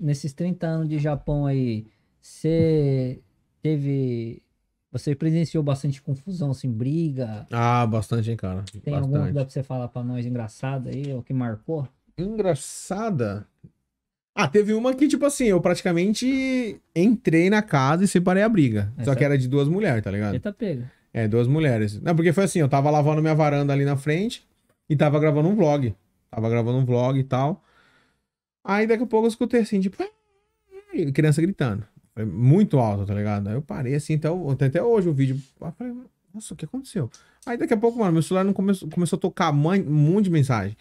nesses 30 anos de Japão aí, você teve. Você presenciou bastante confusão, assim, briga? Ah, bastante, hein, cara. Tem bastante. alguma que dá pra você falar pra nós engraçada aí, o que marcou? Engraçada? Ah, teve uma que, tipo assim, eu praticamente entrei na casa e separei a briga. Essa... Só que era de duas mulheres, tá ligado? Eita, pega. É, duas mulheres. Não, porque foi assim, eu tava lavando minha varanda ali na frente e tava gravando um vlog. Tava gravando um vlog e tal. Aí daqui a pouco eu escutei assim, tipo, ah, ah", criança gritando. Muito alto, tá ligado? Aí eu parei assim, até, até hoje o vídeo. Falei, nossa, o que aconteceu? Aí daqui a pouco, mano, meu celular não começou, começou a tocar mãe, um monte de mensagem.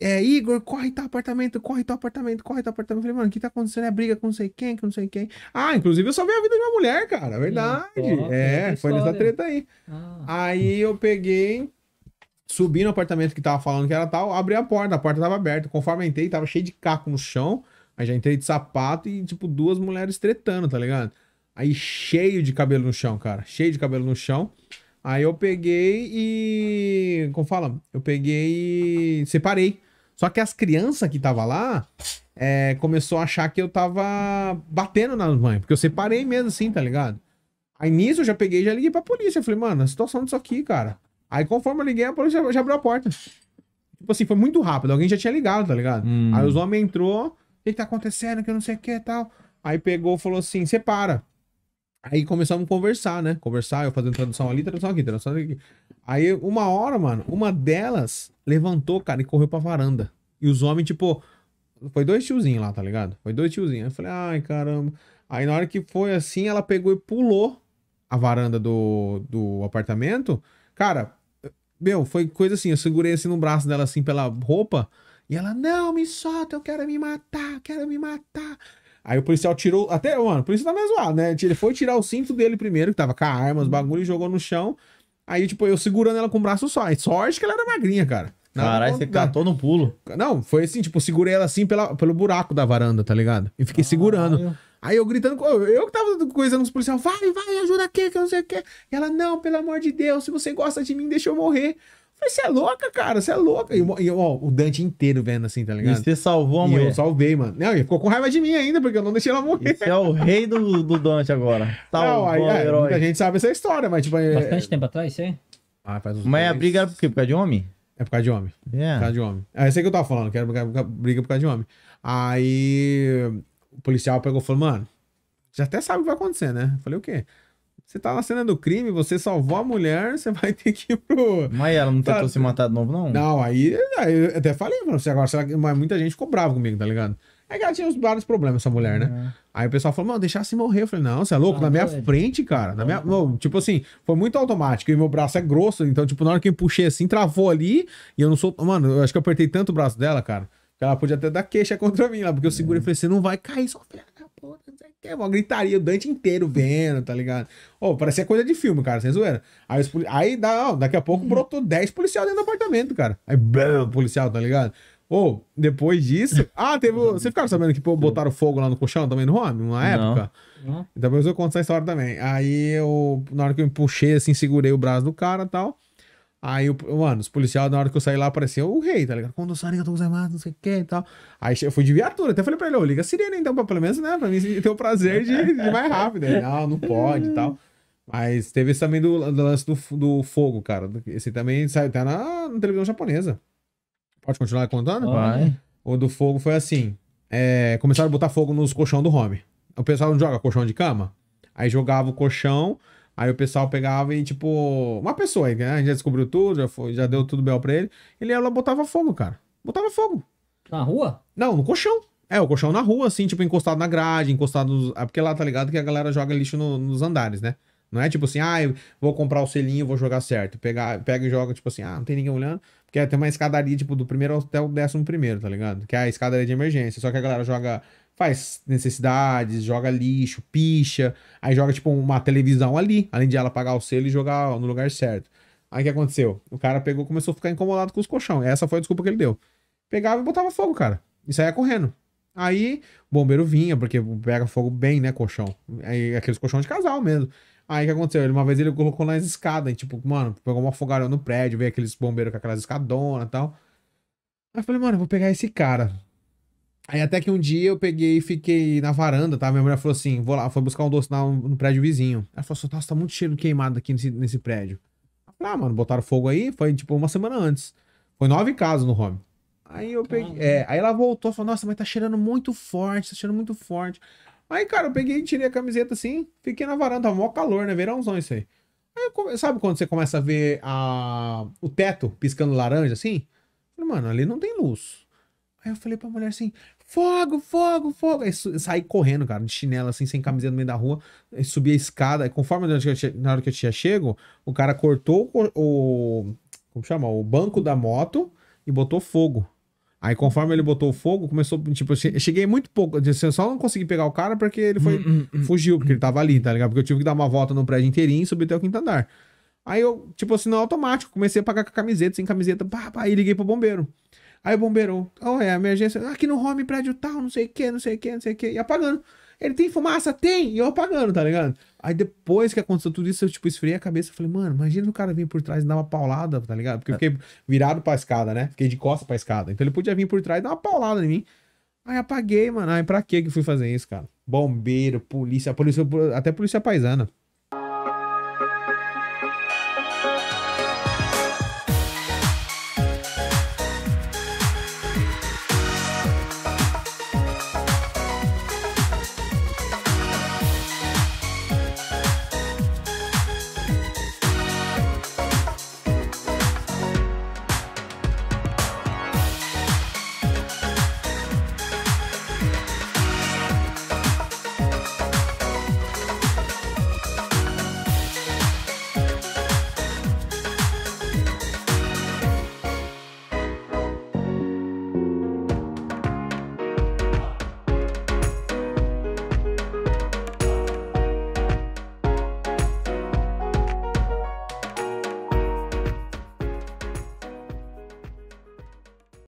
É, Igor, corre teu apartamento, corre teu apartamento, corre teu apartamento. Eu falei, mano, o que tá acontecendo? É briga com não sei quem, com não sei quem. Ah, inclusive eu salvei a vida de uma mulher, cara, é verdade. é, foi nessa treta aí. Ah. Aí eu peguei, Subi no apartamento que tava falando que era tal, abri a porta, a porta tava aberta. Conforme entrei, tava cheio de caco no chão. Aí já entrei de sapato e, tipo, duas mulheres tretando, tá ligado? Aí cheio de cabelo no chão, cara. Cheio de cabelo no chão. Aí eu peguei e. Como fala? Eu peguei e separei. Só que as crianças que tava lá é, começou a achar que eu tava batendo nas mães. Porque eu separei mesmo assim, tá ligado? Aí nisso eu já peguei e já liguei pra polícia. Eu falei, mano, a situação disso aqui, cara. Aí, conforme eu liguei, a polícia já, abriu a porta. Tipo assim, foi muito rápido. Alguém já tinha ligado, tá ligado? Hum. Aí os homens entrou. O que, que tá acontecendo? Que eu não sei o que e tal. Aí pegou falou assim: separa. Aí começamos a conversar, né? Conversar, eu fazendo tradução ali, tradução aqui, tradução aqui. Aí, uma hora, mano, uma delas levantou, cara, e correu pra varanda. E os homens, tipo, foi dois tiozinhos lá, tá ligado? Foi dois tiozinhos. Aí eu falei, ai, caramba. Aí na hora que foi assim, ela pegou e pulou a varanda do, do apartamento Cara, meu, foi coisa assim, eu segurei assim no braço dela, assim, pela roupa, e ela, não, me solta, eu quero me matar, eu quero me matar. Aí o policial tirou, até, mano, o policial tá mais zoado, né? Ele foi tirar o cinto dele primeiro, que tava com a arma, os uhum. bagulho, e jogou no chão. Aí, tipo, eu segurando ela com o braço só. E sorte que ela era magrinha, cara. Caralho, você catou no pulo. Não, foi assim, tipo, segurei ela assim pela, pelo buraco da varanda, tá ligado? E fiquei segurando. Aí eu gritando, eu que tava coisando os policiais, vai, vai, ajuda aqui, que eu não sei o que. E ela, não, pelo amor de Deus, se você gosta de mim, deixa eu morrer. Eu falei, você é louca, cara, você é louca. E, e ó, o Dante inteiro vendo assim, tá ligado? E você salvou a mulher. eu salvei, mano. Não, ficou com raiva de mim ainda, porque eu não deixei ela morrer. Você é o rei do, do Dante agora. Salvou tá não, aí, é, herói. A gente sabe essa história, mas tipo... É- Bastante é... tempo atrás, isso aí? Ah, faz uns Mas é dois... a briga era por quê? Por causa de homem? É por causa de homem. É. Yeah. Por causa de homem. É isso aí que eu tava falando, que era briga por causa de homem. Aí o policial pegou e falou, mano, já até sabe o que vai acontecer, né? Eu falei, o quê? Você tá na cena do crime, você salvou a mulher, você vai ter que ir pro. Mas ela não tentou tá... se matar de novo, não? Não, aí, aí eu até falei pra você assim, agora, mas muita gente ficou brava comigo, tá ligado? É que ela tinha uns vários problemas, essa mulher, né? É. Aí o pessoal falou, mano, deixar se morrer. Eu falei, não, você é louco? na minha é. frente, cara. Na minha, não, tipo assim, foi muito automático. E meu braço é grosso, então, tipo, na hora que eu puxei assim, travou ali. E eu não sou. Mano, eu acho que eu apertei tanto o braço dela, cara. Ela podia até dar queixa contra mim lá, porque eu segurei e é. falei, você não vai cair, só filha da puta, não sei o que. Uma gritaria, o Dante inteiro vendo, tá ligado? Ô, oh, parecia coisa de filme, cara, sem zoeira. Aí, os, aí dá, ó, daqui a pouco uhum. brotou 10 policiais dentro do apartamento, cara. Aí, blum, policial, tá ligado? Ô, oh, depois disso. Ah, teve. Vocês ficaram sabendo que pô, botaram fogo lá no colchão também no home, uma época? Não. Então, depois eu conto essa história também. Aí eu, na hora que eu puxei, assim, segurei o braço do cara e tal. Aí, mano, os policiais, na hora que eu saí lá, apareceu o rei, tá ligado? Quando eu saí, eu tô usando mais, não sei o que e tal. Aí eu fui de viatura, até falei pra ele, ô, liga a sirene então, pra, pelo menos, né? Pra mim ter o prazer de, de mais rápido. Ele, não, não pode e tal. Mas teve esse também do, do lance do, do fogo, cara. Esse também saiu até tá na, na televisão japonesa. Pode continuar contando? Vai. O do fogo foi assim: é, começaram a botar fogo nos colchão do home. O pessoal não joga colchão de cama? Aí jogava o colchão, Aí o pessoal pegava e, tipo, uma pessoa, né? A gente já descobriu tudo, já, foi, já deu tudo bel pra ele. Ele ela botava fogo, cara. Botava fogo. Na rua? Não, no colchão. É, o colchão na rua, assim, tipo, encostado na grade, encostado. Nos... É porque lá tá ligado que a galera joga lixo no, nos andares, né? Não é tipo assim, ah, eu vou comprar o selinho, vou jogar certo. Pega, pega e joga, tipo assim, ah, não tem ninguém olhando. Porque tem uma escadaria, tipo, do primeiro até o décimo primeiro, tá ligado? Que é a escadaria de emergência. Só que a galera joga faz necessidades, joga lixo, picha, aí joga tipo uma televisão ali, além de ela pagar o selo e jogar no lugar certo. Aí o que aconteceu? O cara pegou, começou a ficar incomodado com os colchão. Essa foi a desculpa que ele deu. Pegava e botava fogo, cara. E saía correndo. Aí o bombeiro vinha, porque pega fogo bem, né, colchão. Aí aqueles colchão de casal mesmo. Aí o que aconteceu? uma vez ele colocou nas escadas, e, tipo, mano, pegou uma fogaréu no prédio, veio aqueles bombeiros com aquelas escadonas e tal. Aí eu falei, mano, eu vou pegar esse cara. Aí até que um dia eu peguei e fiquei na varanda, tá? Minha mulher falou assim: vou lá, foi buscar um doce no, no prédio vizinho. Ela falou assim: nossa, tá muito cheiro queimado aqui nesse, nesse prédio. Eu falei, ah, mano, botaram fogo aí, foi tipo uma semana antes. Foi nove casos no home. Aí eu peguei. É, aí ela voltou e falou: nossa, mas tá cheirando muito forte, tá cheirando muito forte. Aí, cara, eu peguei e tirei a camiseta assim, fiquei na varanda, mó calor, né? Verãozão isso aí. Aí, come... sabe quando você começa a ver a... o teto piscando laranja assim? Falei, mano, ali não tem luz. Aí eu falei pra mulher assim: fogo, fogo, fogo. Aí saí correndo, cara, de chinela assim, sem camiseta no meio da rua. Aí subi a escada. Aí, conforme na hora que eu tinha chego, o cara cortou o. Como chama? O banco da moto e botou fogo. Aí, conforme ele botou fogo, começou. Tipo, eu cheguei muito pouco. Eu só não consegui pegar o cara porque ele foi. Hum, hum, hum. fugiu, porque ele tava ali, tá ligado? Porque eu tive que dar uma volta no prédio inteirinho e subir até o quinto andar. Aí eu, tipo assim, no automático, comecei a pagar com a camiseta, sem camiseta, pá, pá, e liguei pro bombeiro. Aí o bombeiro, oh, é emergência, aqui no home prédio tal, não sei o que, não sei o que, não sei o que, e apagando. Ele tem fumaça? Tem! E eu apagando, tá ligado? Aí depois que aconteceu tudo isso, eu tipo esfriei a cabeça falei, mano, imagina o cara vir por trás e dar uma paulada, tá ligado? Porque eu é. fiquei virado pra escada, né? Fiquei de costas pra escada. Então ele podia vir por trás e dar uma paulada em mim. Aí apaguei, mano. Aí pra que que fui fazer isso, cara? Bombeiro, polícia, polícia, até polícia paisana.